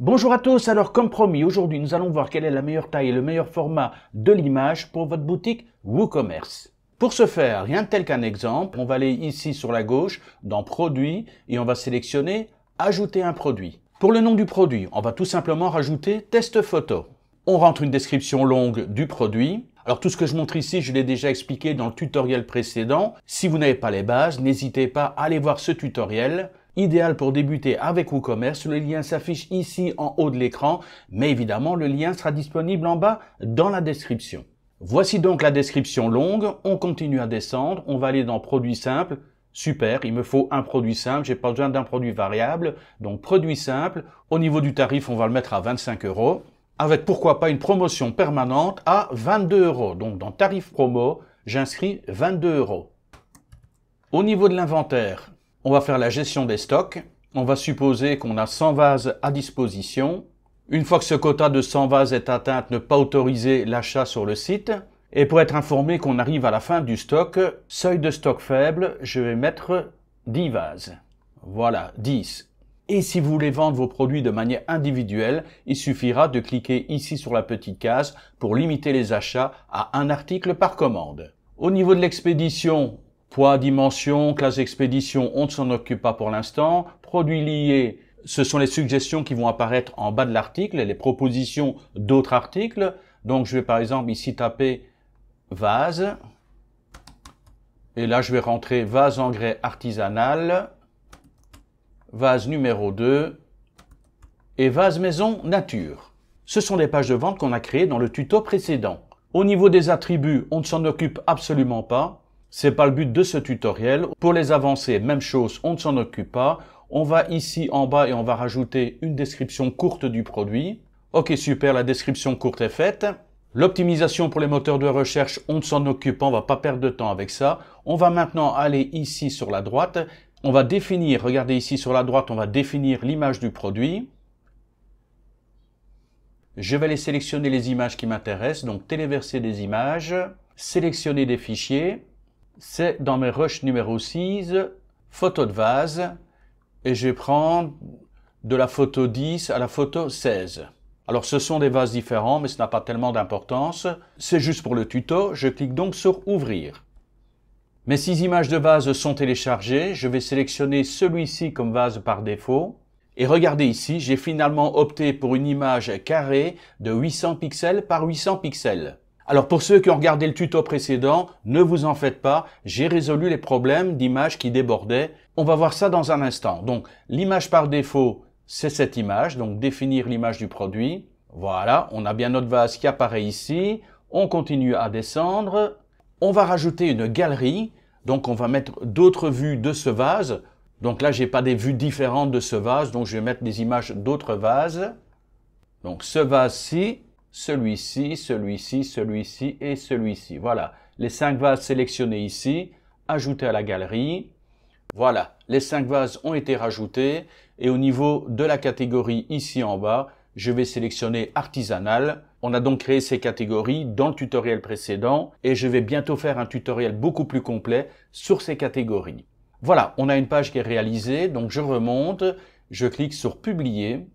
Bonjour à tous, alors comme promis, aujourd'hui nous allons voir quelle est la meilleure taille et le meilleur format de l'image pour votre boutique WooCommerce. Pour ce faire, rien de tel qu'un exemple, on va aller ici sur la gauche dans Produits et on va sélectionner Ajouter un produit. Pour le nom du produit, on va tout simplement rajouter Test photo. On rentre une description longue du produit. Alors tout ce que je montre ici, je l'ai déjà expliqué dans le tutoriel précédent. Si vous n'avez pas les bases, n'hésitez pas à aller voir ce tutoriel idéal pour débuter avec WooCommerce. Le lien s'affiche ici en haut de l'écran, mais évidemment le lien sera disponible en bas dans la description. Voici donc la description longue, on continue à descendre, on va aller dans produits simples, super, il me faut un produit simple, j'ai pas besoin d'un produit variable, donc produit simple, au niveau du tarif on va le mettre à 25 euros, avec pourquoi pas une promotion permanente à 22 euros, donc dans tarif promo, j'inscris 22 euros. Au niveau de l'inventaire, on va faire la gestion des stocks. On va supposer qu'on a 100 vases à disposition. Une fois que ce quota de 100 vases est atteint, ne pas autoriser l'achat sur le site. Et pour être informé qu'on arrive à la fin du stock, seuil de stock faible, je vais mettre 10 vases. Voilà, 10. Et si vous voulez vendre vos produits de manière individuelle, il suffira de cliquer ici sur la petite case pour limiter les achats à un article par commande. Au niveau de l'expédition, Poids, dimension, classe expédition, on ne s'en occupe pas pour l'instant. Produits liés, ce sont les suggestions qui vont apparaître en bas de l'article, et les propositions d'autres articles. Donc je vais par exemple ici taper vase. Et là, je vais rentrer vase engrais artisanal, vase numéro 2 et vase maison nature. Ce sont des pages de vente qu'on a créées dans le tuto précédent. Au niveau des attributs, on ne s'en occupe absolument pas. C'est pas le but de ce tutoriel. Pour les avancées, même chose, on ne s'en occupe pas. On va ici en bas et on va rajouter une description courte du produit. Ok, super, la description courte est faite. L'optimisation pour les moteurs de recherche, on ne s'en occupe pas, on va pas perdre de temps avec ça. On va maintenant aller ici sur la droite. On va définir, regardez ici sur la droite, on va définir l'image du produit. Je vais aller sélectionner les images qui m'intéressent, donc téléverser des images, sélectionner des fichiers c'est dans mes rushs numéro 6, photo de vase, et je vais prendre de la photo 10 à la photo 16. Alors ce sont des vases différents, mais ce n'a pas tellement d'importance. C'est juste pour le tuto, je clique donc sur Ouvrir. Mes six images de vase sont téléchargées, je vais sélectionner celui-ci comme vase par défaut. Et regardez ici, j'ai finalement opté pour une image carrée de 800 pixels par 800 pixels. Alors pour ceux qui ont regardé le tuto précédent, ne vous en faites pas, j'ai résolu les problèmes d'images qui débordaient. On va voir ça dans un instant. Donc l'image par défaut, c'est cette image, donc définir l'image du produit. Voilà, on a bien notre vase qui apparaît ici. On continue à descendre. On va rajouter une galerie, donc on va mettre d'autres vues de ce vase. Donc là, j'ai pas des vues différentes de ce vase, donc je vais mettre des images d'autres vases. Donc ce vase-ci, celui-ci, celui-ci, celui-ci et celui-ci. Voilà, les cinq vases sélectionnés ici, ajoutés à la galerie. Voilà, les cinq vases ont été rajoutés et au niveau de la catégorie ici en bas, je vais sélectionner artisanal. On a donc créé ces catégories dans le tutoriel précédent et je vais bientôt faire un tutoriel beaucoup plus complet sur ces catégories. Voilà, on a une page qui est réalisée, donc je remonte, je clique sur publier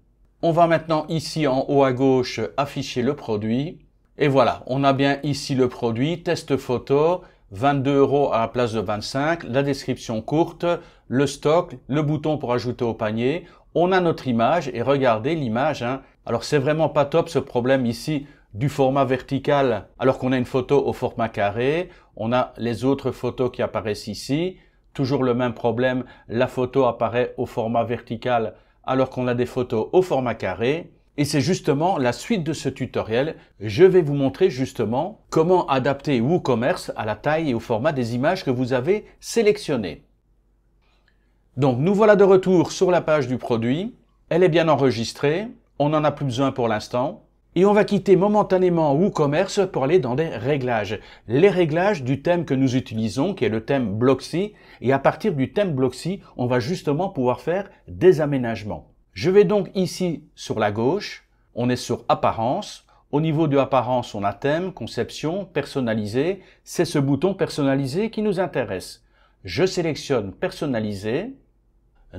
on va maintenant ici en haut à gauche afficher le produit. Et voilà, on a bien ici le produit, test photo, 22 euros à la place de 25, la description courte, le stock, le bouton pour ajouter au panier. On a notre image et regardez l'image. Hein. Alors c'est vraiment pas top ce problème ici du format vertical alors qu'on a une photo au format carré. On a les autres photos qui apparaissent ici. Toujours le même problème, la photo apparaît au format vertical alors qu'on a des photos au format carré. Et c'est justement la suite de ce tutoriel. Je vais vous montrer justement comment adapter WooCommerce à la taille et au format des images que vous avez sélectionnées. Donc nous voilà de retour sur la page du produit. Elle est bien enregistrée. On n'en a plus besoin pour l'instant. Et on va quitter momentanément WooCommerce pour aller dans des réglages. Les réglages du thème que nous utilisons, qui est le thème Bloxy. Et à partir du thème Bloxy, on va justement pouvoir faire des aménagements. Je vais donc ici sur la gauche. On est sur Apparence. Au niveau de Apparence, on a Thème, Conception, Personnalisé. C'est ce bouton Personnalisé qui nous intéresse. Je sélectionne Personnalisé.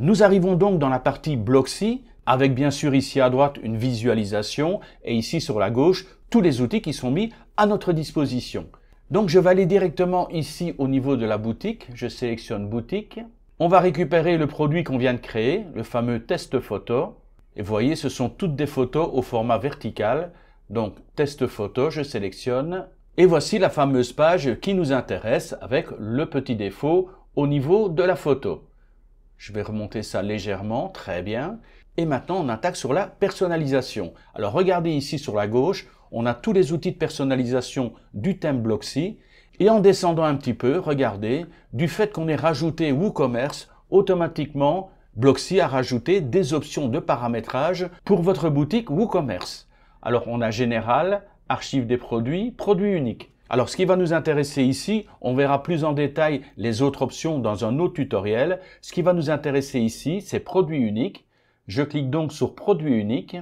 Nous arrivons donc dans la partie Bloxy avec bien sûr ici à droite une visualisation et ici sur la gauche tous les outils qui sont mis à notre disposition. Donc je vais aller directement ici au niveau de la boutique, je sélectionne boutique, on va récupérer le produit qu'on vient de créer, le fameux test photo, et vous voyez ce sont toutes des photos au format vertical, donc test photo, je sélectionne, et voici la fameuse page qui nous intéresse avec le petit défaut au niveau de la photo. Je vais remonter ça légèrement, très bien. Et maintenant, on attaque sur la personnalisation. Alors regardez ici sur la gauche, on a tous les outils de personnalisation du thème Bloxy. Et en descendant un petit peu, regardez, du fait qu'on ait rajouté WooCommerce, automatiquement, Bloxy a rajouté des options de paramétrage pour votre boutique WooCommerce. Alors on a général, archive des produits, produits uniques. Alors ce qui va nous intéresser ici, on verra plus en détail les autres options dans un autre tutoriel. Ce qui va nous intéresser ici, c'est produits uniques. Je clique donc sur produit unique.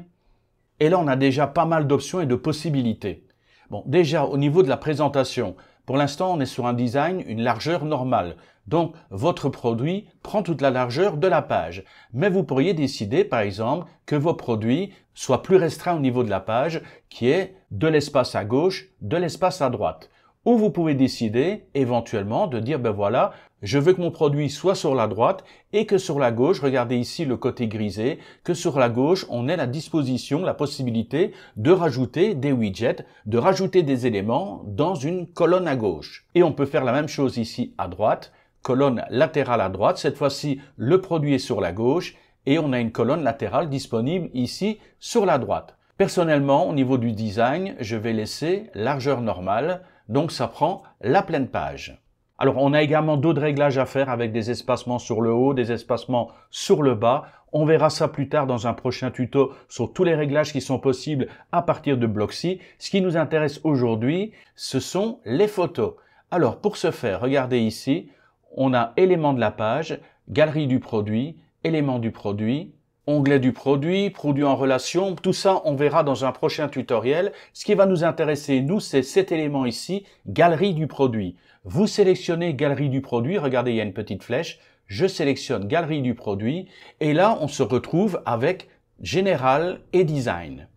Et là, on a déjà pas mal d'options et de possibilités. Bon, déjà, au niveau de la présentation, pour l'instant, on est sur un design, une largeur normale. Donc, votre produit prend toute la largeur de la page. Mais vous pourriez décider, par exemple, que vos produits soient plus restreints au niveau de la page, qui est de l'espace à gauche, de l'espace à droite. Ou vous pouvez décider éventuellement de dire, ben voilà, je veux que mon produit soit sur la droite et que sur la gauche, regardez ici le côté grisé, que sur la gauche, on ait la disposition, la possibilité de rajouter des widgets, de rajouter des éléments dans une colonne à gauche. Et on peut faire la même chose ici à droite, colonne latérale à droite, cette fois-ci, le produit est sur la gauche et on a une colonne latérale disponible ici sur la droite. Personnellement, au niveau du design, je vais laisser largeur normale, donc ça prend la pleine page. Alors on a également d'autres réglages à faire avec des espacements sur le haut, des espacements sur le bas. On verra ça plus tard dans un prochain tuto sur tous les réglages qui sont possibles à partir de Bloxy. Ce qui nous intéresse aujourd'hui, ce sont les photos. Alors pour ce faire, regardez ici, on a éléments de la page, galerie du produit, éléments du produit, onglet du produit, produit en relation, tout ça on verra dans un prochain tutoriel. Ce qui va nous intéresser, nous, c'est cet élément ici, galerie du produit. Vous sélectionnez galerie du produit, regardez, il y a une petite flèche, je sélectionne galerie du produit, et là on se retrouve avec général et design.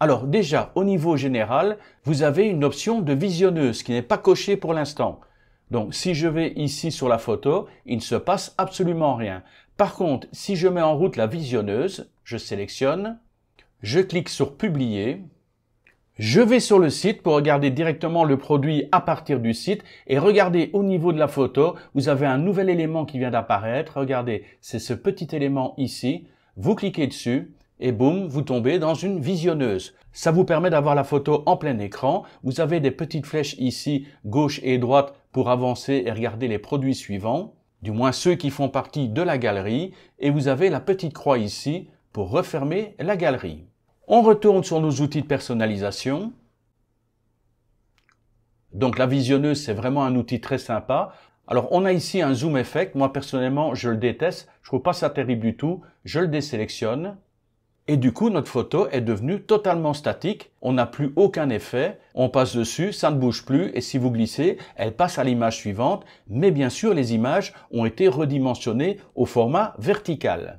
Alors déjà, au niveau général, vous avez une option de visionneuse qui n'est pas cochée pour l'instant. Donc, si je vais ici sur la photo, il ne se passe absolument rien. Par contre, si je mets en route la visionneuse, je sélectionne, je clique sur Publier, je vais sur le site pour regarder directement le produit à partir du site et regardez au niveau de la photo, vous avez un nouvel élément qui vient d'apparaître. Regardez, c'est ce petit élément ici. Vous cliquez dessus et boum, vous tombez dans une visionneuse. Ça vous permet d'avoir la photo en plein écran. Vous avez des petites flèches ici, gauche et droite, pour avancer et regarder les produits suivants, du moins ceux qui font partie de la galerie, et vous avez la petite croix ici pour refermer la galerie. On retourne sur nos outils de personnalisation. Donc la visionneuse, c'est vraiment un outil très sympa. Alors on a ici un zoom effect. Moi personnellement, je le déteste. Je trouve pas ça terrible du tout. Je le désélectionne. Et du coup, notre photo est devenue totalement statique. On n'a plus aucun effet. On passe dessus, ça ne bouge plus. Et si vous glissez, elle passe à l'image suivante. Mais bien sûr, les images ont été redimensionnées au format vertical.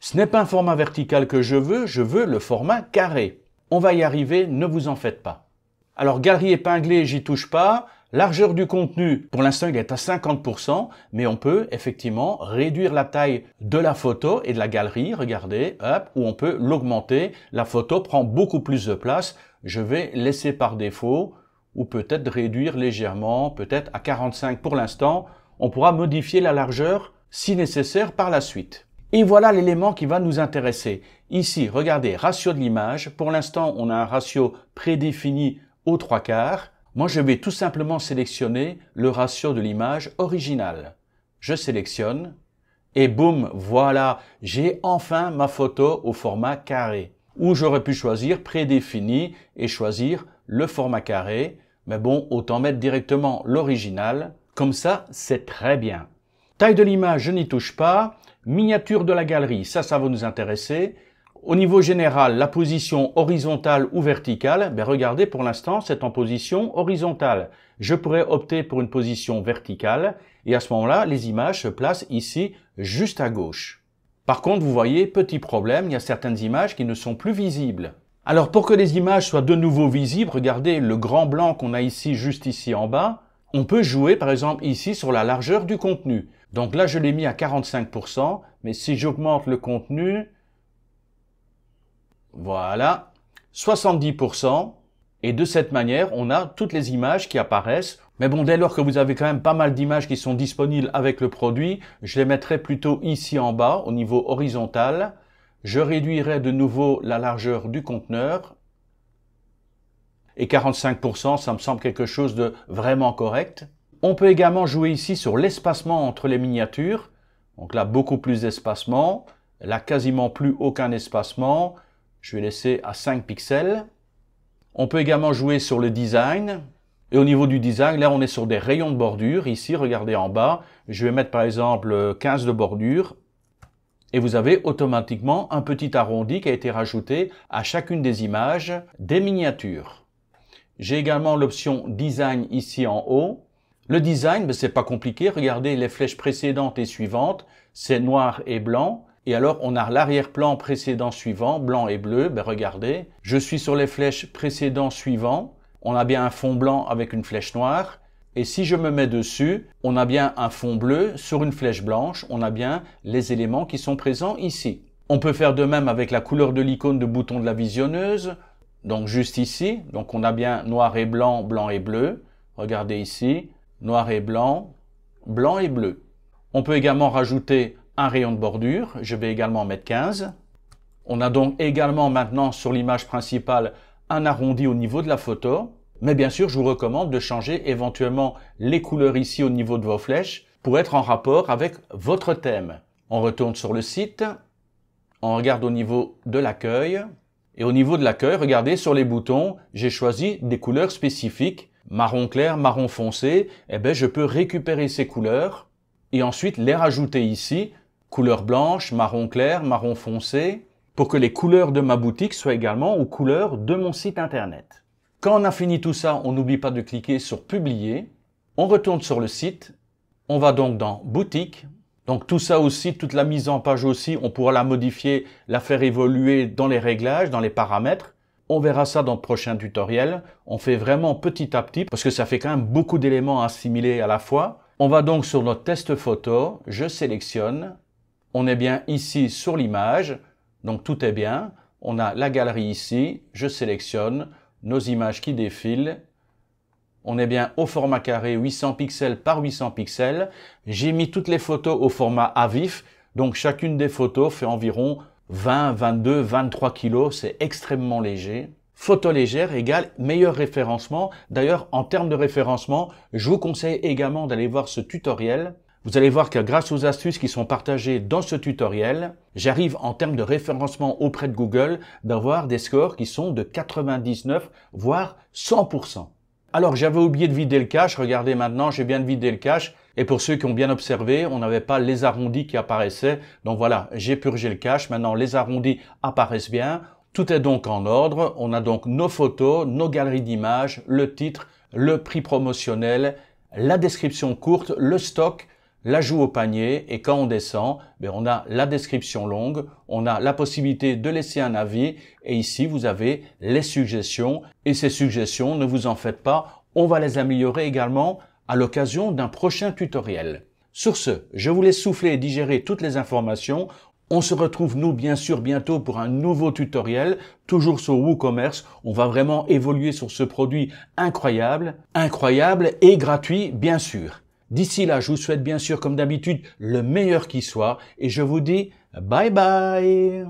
Ce n'est pas un format vertical que je veux, je veux le format carré. On va y arriver, ne vous en faites pas. Alors, galerie épinglée, j'y touche pas. Largeur du contenu, pour l'instant il est à 50%, mais on peut effectivement réduire la taille de la photo et de la galerie, regardez, hop, ou on peut l'augmenter. La photo prend beaucoup plus de place, je vais laisser par défaut, ou peut-être réduire légèrement, peut-être à 45 pour l'instant. On pourra modifier la largeur si nécessaire par la suite. Et voilà l'élément qui va nous intéresser. Ici, regardez, ratio de l'image. Pour l'instant, on a un ratio prédéfini aux trois quarts. Moi, je vais tout simplement sélectionner le ratio de l'image originale. Je sélectionne et boum, voilà, j'ai enfin ma photo au format carré. Ou j'aurais pu choisir prédéfini et choisir le format carré. Mais bon, autant mettre directement l'original. Comme ça, c'est très bien. Taille de l'image, je n'y touche pas. Miniature de la galerie, ça, ça va nous intéresser. Au niveau général, la position horizontale ou verticale, ben regardez pour l'instant, c'est en position horizontale. Je pourrais opter pour une position verticale et à ce moment-là, les images se placent ici juste à gauche. Par contre, vous voyez, petit problème, il y a certaines images qui ne sont plus visibles. Alors pour que les images soient de nouveau visibles, regardez le grand blanc qu'on a ici juste ici en bas. On peut jouer par exemple ici sur la largeur du contenu. Donc là, je l'ai mis à 45%, mais si j'augmente le contenu, voilà. 70%. Et de cette manière, on a toutes les images qui apparaissent. Mais bon, dès lors que vous avez quand même pas mal d'images qui sont disponibles avec le produit, je les mettrai plutôt ici en bas, au niveau horizontal. Je réduirai de nouveau la largeur du conteneur. Et 45%, ça me semble quelque chose de vraiment correct. On peut également jouer ici sur l'espacement entre les miniatures. Donc là, beaucoup plus d'espacement. Là, quasiment plus aucun espacement. Je vais laisser à 5 pixels. On peut également jouer sur le design. Et au niveau du design, là, on est sur des rayons de bordure. Ici, regardez en bas, je vais mettre par exemple 15 de bordure. Et vous avez automatiquement un petit arrondi qui a été rajouté à chacune des images des miniatures. J'ai également l'option Design ici en haut. Le design, ben, c'est pas compliqué. Regardez les flèches précédentes et suivantes. C'est noir et blanc. Et alors, on a l'arrière-plan précédent suivant, blanc et bleu. Ben, regardez, je suis sur les flèches précédent suivant. On a bien un fond blanc avec une flèche noire. Et si je me mets dessus, on a bien un fond bleu sur une flèche blanche. On a bien les éléments qui sont présents ici. On peut faire de même avec la couleur de l'icône de bouton de la visionneuse. Donc juste ici, donc on a bien noir et blanc, blanc et bleu. Regardez ici, noir et blanc, blanc et bleu. On peut également rajouter un rayon de bordure. Je vais également mettre 15. On a donc également maintenant sur l'image principale un arrondi au niveau de la photo. Mais bien sûr, je vous recommande de changer éventuellement les couleurs ici au niveau de vos flèches pour être en rapport avec votre thème. On retourne sur le site, on regarde au niveau de l'accueil. Et au niveau de l'accueil, regardez sur les boutons, j'ai choisi des couleurs spécifiques, marron clair, marron foncé. Eh bien, je peux récupérer ces couleurs et ensuite les rajouter ici couleur blanche, marron clair, marron foncé, pour que les couleurs de ma boutique soient également aux couleurs de mon site internet. Quand on a fini tout ça, on n'oublie pas de cliquer sur publier. On retourne sur le site. On va donc dans boutique. Donc tout ça aussi, toute la mise en page aussi, on pourra la modifier, la faire évoluer dans les réglages, dans les paramètres. On verra ça dans le prochain tutoriel. On fait vraiment petit à petit parce que ça fait quand même beaucoup d'éléments à assimiler à la fois. On va donc sur notre test photo. Je sélectionne on est bien ici sur l'image, donc tout est bien. On a la galerie ici, je sélectionne nos images qui défilent. On est bien au format carré 800 pixels par 800 pixels. J'ai mis toutes les photos au format AVIF, donc chacune des photos fait environ 20, 22, 23 kilos, c'est extrêmement léger. Photos légère égale meilleur référencement. D'ailleurs, en termes de référencement, je vous conseille également d'aller voir ce tutoriel vous allez voir que grâce aux astuces qui sont partagées dans ce tutoriel, j'arrive en termes de référencement auprès de Google d'avoir des scores qui sont de 99 voire 100%. Alors j'avais oublié de vider le cache, regardez maintenant j'ai bien vidé le cache et pour ceux qui ont bien observé on n'avait pas les arrondis qui apparaissaient donc voilà j'ai purgé le cache, maintenant les arrondis apparaissent bien, tout est donc en ordre, on a donc nos photos, nos galeries d'images, le titre, le prix promotionnel, la description courte, le stock, l'ajout au panier et quand on descend, ben on a la description longue, on a la possibilité de laisser un avis et ici vous avez les suggestions et ces suggestions, ne vous en faites pas, on va les améliorer également à l'occasion d'un prochain tutoriel. Sur ce, je vous laisse souffler et digérer toutes les informations. On se retrouve nous bien sûr bientôt pour un nouveau tutoriel, toujours sur WooCommerce. On va vraiment évoluer sur ce produit incroyable, incroyable et gratuit bien sûr. D'ici là, je vous souhaite bien sûr, comme d'habitude, le meilleur qui soit et je vous dis bye bye